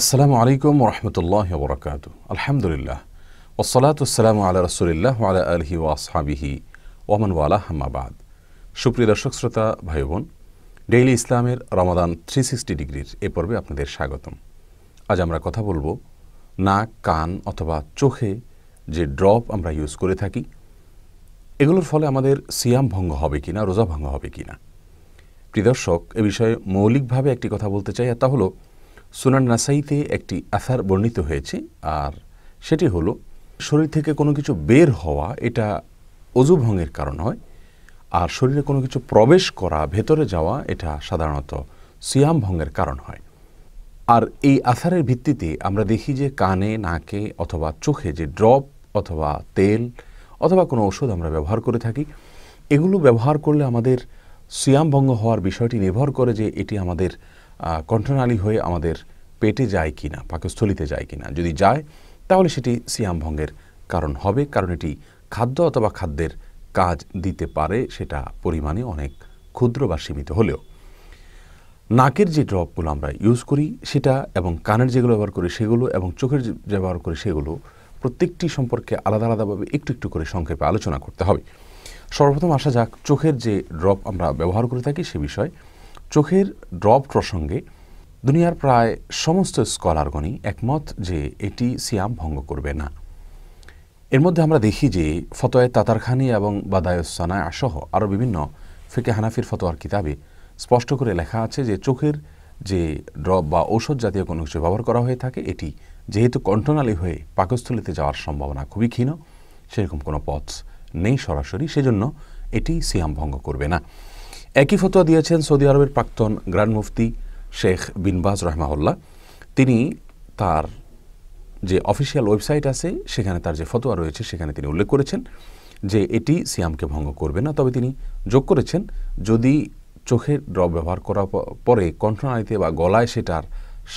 আসসালামু আলাইকুম রহমতুল্লাহ বরকাত আলহামদুলিল্লাহ ওসলাত আসসালামু আল্লাহ রসুলিল্লাহ আলা আলহি ওয়াসহাবিহি ওমান ওয়ালা হামাবাদ সুপ্রিয় দর্শক শ্রোতা ভাই বোন ডেইলি ইসলামের রমাদান থ্রি সিক্সটি ডিগ্রির এ পর্বে আপনাদের স্বাগতম আজ আমরা কথা বলবো নাক কান অথবা চোখে যে ড্রপ আমরা ইউজ করে থাকি এগুলোর ফলে আমাদের সিয়াম ভঙ্গ হবে কিনা রোজা ভঙ্গ হবে কিনা প্রিদর্শক এ বিষয়ে মৌলিকভাবে একটি কথা বলতে চাই আর তা হলো সুনান নাসাইতে একটি আসার বর্ণিত হয়েছে আর সেটি হলো শরীর থেকে কোনো কিছু বের হওয়া এটা অজু ভঙ্গের কারণ হয় আর শরীরে কোনো কিছু প্রবেশ করা ভেতরে যাওয়া এটা সাধারণত সিয়াম ভঙ্গের কারণ হয় আর এই আসারের ভিত্তিতে আমরা দেখি যে কানে নাকে অথবা চোখে যে ড্রপ অথবা তেল অথবা কোনো ওষুধ আমরা ব্যবহার করে থাকি এগুলো ব্যবহার করলে আমাদের সিয়াম ভঙ্গ হওয়ার বিষয়টি নির্ভর করে যে এটি আমাদের কণ্ঠনালী হয়ে আমাদের পেটে যায় কি না পাকস্থলিতে যায় কি না যদি যায় তাহলে সেটি সিয়াম ভঙ্গের কারণ হবে কারণ এটি খাদ্য অথবা খাদ্যের কাজ দিতে পারে সেটা পরিমাণে অনেক ক্ষুদ্র বা সীমিত হলেও নাকের যে ড্রপগুলো আমরা ইউজ করি সেটা এবং কানের যেগুলো ব্যবহার করি সেগুলো এবং চোখের ব্যবহার করি সেগুলো প্রত্যেকটি সম্পর্কে আলাদা আলাদাভাবে একটু একটু করে সংক্ষেপে আলোচনা করতে হবে সর্বপ্রথম আসা যাক চোখের যে ড্রপ আমরা ব্যবহার করে থাকি সে বিষয়ে চোখের ড্রপ প্রসঙ্গে দুনিয়ার প্রায় সমস্ত স্কলারগণই একমত যে এটি সিয়াম ভঙ্গ করবে না এর মধ্যে আমরা দেখি যে ফতোয় তাতারখানি এবং বাদায়ুসানায় সহ আরও বিভিন্ন ফেকে হানাফির ফতোয়ার কিতাবে স্পষ্ট করে লেখা আছে যে চোখের যে ড্রপ বা ঔষধ জাতীয় কোনো কিছু ব্যবহার করা হয়ে থাকে এটি যেহেতু কণ্ঠনালী হয়ে পাকস্থলিতে যাওয়ার সম্ভাবনা খুবই ক্ষীণ সেরকম কোনো পথ নেই সরাসরি সেজন্য এটি সিয়াম ভঙ্গ করবে না একই ফতোয়া দিয়েছেন সৌদি আরবের প্রাক্তন গ্র্যান্ড মুফতি শেখ বিনবাজ রহমাউল্লাহ তিনি তার যে অফিসিয়াল ওয়েবসাইট আছে সেখানে তার যে ফতোয়া রয়েছে সেখানে তিনি উল্লেখ করেছেন যে এটি সিয়ামকে ভঙ্গ করবে না তবে তিনি যোগ করেছেন যদি চোখের ড্রপ ব্যবহার করার পরে কণ্ঠনালীতে বা গলায় সেটার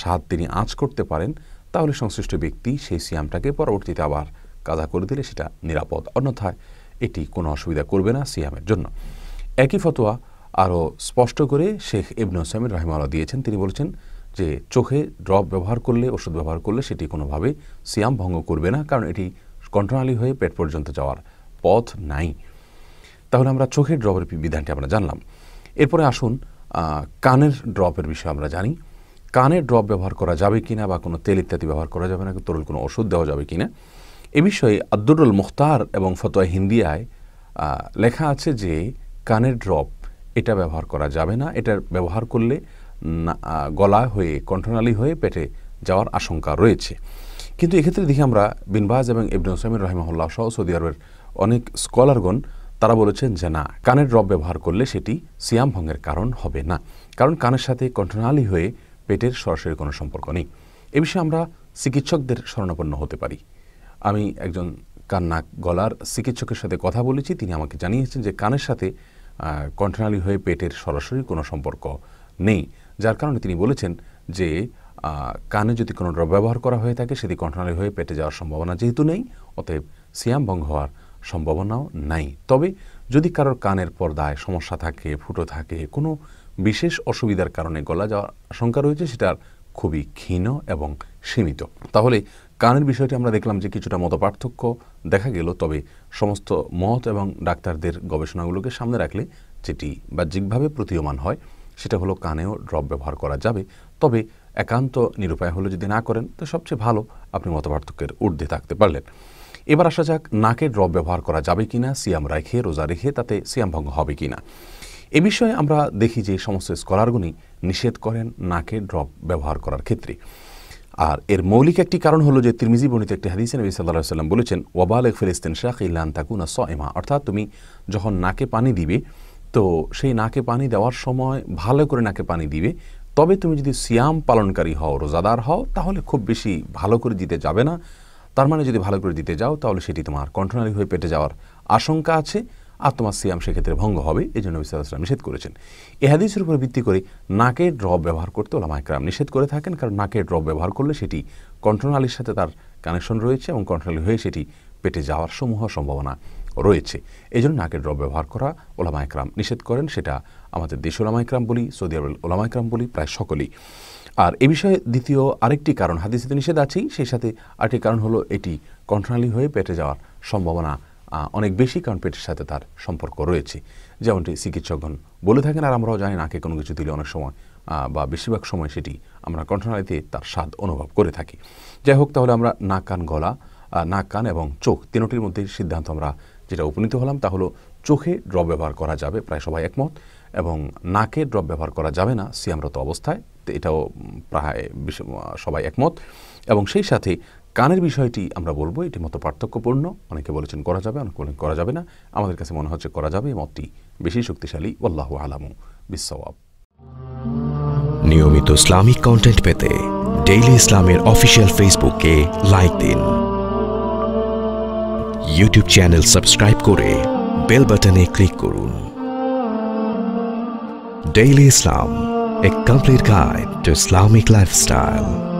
স্বাদ তিনি আঁচ করতে পারেন তাহলে সংশ্লিষ্ট ব্যক্তি সেই সিয়ামটাকে পরবর্তীতে আবার কাদা করে দিলে সেটা নিরাপদ অন্যথায় এটি কোনো অসুবিধা করবে না সিয়ামের জন্য একই ফতোয়া আরও স্পষ্ট করে শেখ ইবন হোসাইমিন রাহিমাল্লাহ দিয়েছেন তিনি বলেছেন যে চোখে ড্রপ ব্যবহার করলে ওষুধ ব্যবহার করলে সেটি কোনোভাবে সিয়াম ভঙ্গ করবে না কারণ এটি কণ্ঠনালী হয়ে পেট পর্যন্ত যাওয়ার পথ নাই তাহলে আমরা চোখের ড্রপের বিধানটি আমরা জানলাম এরপরে আসুন কানের ড্রপের বিষয়ে আমরা জানি কানের ড্রপ ব্যবহার করা যাবে কি না বা কোনো তেল ইত্যাদি ব্যবহার করা যাবে না তরল কোনো ওষুধ দেওয়া যাবে কি না এ বিষয়ে আব্দুরুল মুখতার এবং ফতোয়া হিন্দিয়ায় লেখা আছে যে কানের ড্রপ এটা ব্যবহার করা যাবে না এটার ব্যবহার করলে গলা হয়ে কণ্ঠনালী হয়ে পেটে যাওয়ার আশঙ্কা রয়েছে কিন্তু এক্ষেত্রে দেখি আমরা বিনবাজ এবং ইবনুল সামির রহিমাহুল্লাহ সহ সৌদি আরবের অনেক স্কলারগণ তারা বলেছেন যে না কানের রব ব্যবহার করলে সেটি সিয়াম ভঙ্গের কারণ হবে না কারণ কানের সাথে কণ্ঠনালী হয়ে পেটের সরাসরি কোনো সম্পর্ক নেই এ বিষয়ে আমরা চিকিৎসকদের স্মরণাপন্ন হতে পারি আমি একজন কান্না গলার চিকিৎসকের সাথে কথা বলেছি তিনি আমাকে জানিয়েছেন যে কানের সাথে কণ্ঠনালী হয়ে পেটের সরাসরি কোনো সম্পর্ক নেই যার কারণে তিনি বলেছেন যে কানে যদি কোনো ড্রপ ব্যবহার করা হয়ে থাকে সেটি কণ্ঠনালী হয়ে পেটে যাওয়ার সম্ভাবনা যেহেতু নেই অতএব সিয়াম ভঙ্গ হওয়ার সম্ভাবনাও নাই তবে যদি কারোর কানের পর্দায় সমস্যা থাকে ফুটো থাকে কোনো বিশেষ অসুবিধার কারণে গলা যাওয়ার আশঙ্কা রয়েছে সেটার খুবই ক্ষীণ এবং সীমিত তাহলে কানের বিষয়টি আমরা দেখলাম যে কিছুটা মত পার্থক্য দেখা গেল তবে সমস্ত মত এবং ডাক্তারদের গবেষণাগুলোকে সামনে রাখলে যেটি বাহ্যিকভাবে প্রতীয়মান হয় সেটা হলো কানেও ড্রপ ব্যবহার করা যাবে তবে একান্ত নিরুপায় হলো যদি না করেন তো সবচেয়ে ভালো আপনি মত পার্থক্যের ঊর্ধ্বে থাকতে পারলেন এবার আসা যাক নাকে ড্রপ ব্যবহার করা যাবে কি না সিয়াম রেখে রোজা রেখে তাতে সিয়াম ভঙ্গ হবে কি না এ বিষয়ে আমরা দেখি যে সমস্ত স্কলারগুনি নিষেধ করেন নাকে ড্রপ ব্যবহার করার ক্ষেত্রে আর এর মৌলিক একটি কারণ হলো যে তিরমিজি বর্ণিত একটি হাদিস নবী সাল্লাহ সাল্লাম বলেছেন এক ফিলিস্তিন শাহ ইল্লান তাকুনা এমা অর্থাৎ তুমি যখন নাকে পানি দিবে তো সেই নাকে পানি দেওয়ার সময় ভালো করে নাকে পানি দিবে তবে তুমি যদি সিয়াম পালনকারী হও রোজাদার হও তাহলে খুব বেশি ভালো করে দিতে যাবে না তার মানে যদি ভালো করে দিতে যাও তাহলে সেটি তোমার কণ্ঠনারী হয়ে পেটে যাওয়ার আশঙ্কা আছে আর সিয়াম সেক্ষেত্রে ভঙ্গ হবে এই জন্য ইসলাম নিষেধ করেছেন এ হাদিসের উপর ভিত্তি করে নাকের ড্রপ ব্যবহার করতে ওলামা নিষেধ করে থাকেন কারণ নাকের ড্রপ ব্যবহার করলে সেটি কন্ট্রোনালির সাথে তার কানেকশন রয়েছে এবং কন্ট্রোনালি হয়ে সেটি পেটে যাওয়ার সমূহ সম্ভাবনা রয়েছে এই জন্য নাকের ড্রপ ব্যবহার করা ওলা একরাম নিষেধ করেন সেটা আমাদের দেশ ওলামা বলি সৌদি আরবের ওলামা একরাম বলি প্রায় সকলেই আর এ বিষয়ে দ্বিতীয় আরেকটি কারণ হাদিসিতে নিষেধ আছেই সেই সাথে আরেকটি কারণ হলো এটি কন্ট্রোনালি হয়ে পেটে যাওয়ার সম্ভাবনা অনেক বেশি কারণ পেটের সাথে তার সম্পর্ক রয়েছে যেমনটি চিকিৎসকগণ বলে থাকেন আর আমরাও জানি নাকে কোনো কিছু দিলে অনেক সময় বা বেশিরভাগ সময় সেটি আমরা কণ্ঠনালীতে তার স্বাদ অনুভব করে থাকি যাই হোক তাহলে আমরা নাক কান গলা নাক কান এবং চোখ তিনটির মধ্যে সিদ্ধান্ত আমরা যেটা উপনীত হলাম তা হলো চোখে ড্রপ ব্যবহার করা যাবে প্রায় সবাই একমত এবং নাকে ড্রপ ব্যবহার করা যাবে না সিয়ামরত অবস্থায় এটাও প্রায় সবাই একমত এবং সেই সাথে কানের বিষয়টি আমরা বলবো এটি মতো পার্থক্যপূর্ণ অনেকে বলেছেন করা যাবে অনেকে বলেন করা যাবে না আমাদের কাছে মনে হচ্ছে করা যাবে মতটি বেশি শক্তিশালী আল্লাহ আলামু বিশ্বাব নিয়মিত ইসলামিক কন্টেন্ট পেতে ডেইলি ইসলামের অফিসিয়াল ফেসবুকে লাইক দিন ইউটিউব চ্যানেল সাবস্ক্রাইব করে বেল বাটনে ক্লিক করুন daily Islam a complete guide to Islamic lifestyle